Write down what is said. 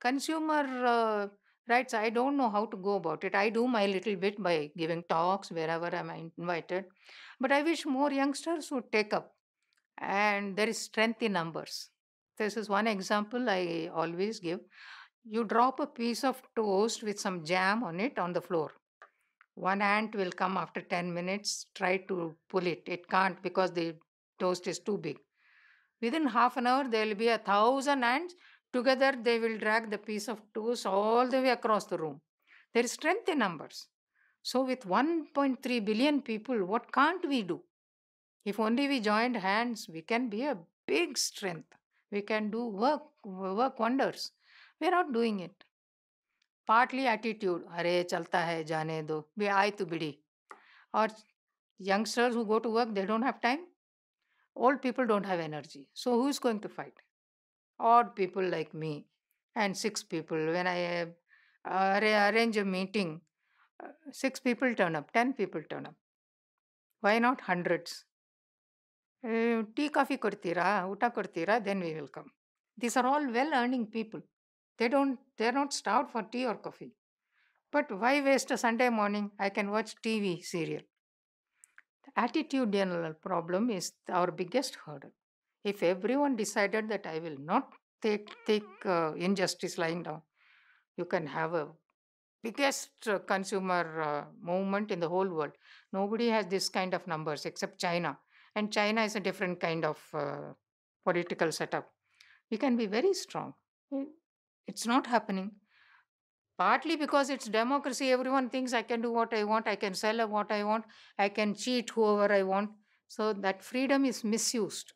Consumer uh, rights, I don't know how to go about it. I do my little bit by giving talks wherever I'm invited. But I wish more youngsters would take up. And there is strength in numbers. This is one example I always give. You drop a piece of toast with some jam on it on the floor one ant will come after 10 minutes try to pull it it can't because the toast is too big within half an hour there will be a thousand ants Together, they will drag the piece of tools all the way across the room. There is strength in numbers. So, with 1.3 billion people, what can't we do? If only we joined hands, we can be a big strength. We can do work, work wonders. We are not doing it. Partly attitude, अरे चलता है जाने दो बे आए तो bidi Or youngsters who go to work, they don't have time. Old people don't have energy. So who is going to fight? odd people like me and six people. When I uh, arrange a meeting, uh, six people turn up, ten people turn up. Why not hundreds? Uh, tea, coffee kurtira, uta kurtira, then we will come. These are all well earning people. They don't, they're not starved for tea or coffee. But why waste a Sunday morning? I can watch TV serial. The attitudinal problem is our biggest hurdle if everyone decided that i will not take take uh, injustice lying down you can have a biggest uh, consumer uh, movement in the whole world nobody has this kind of numbers except china and china is a different kind of uh, political setup we can be very strong eh, it's not happening partly because it's democracy everyone thinks i can do what i want i can sell what i want i can cheat whoever i want so that freedom is misused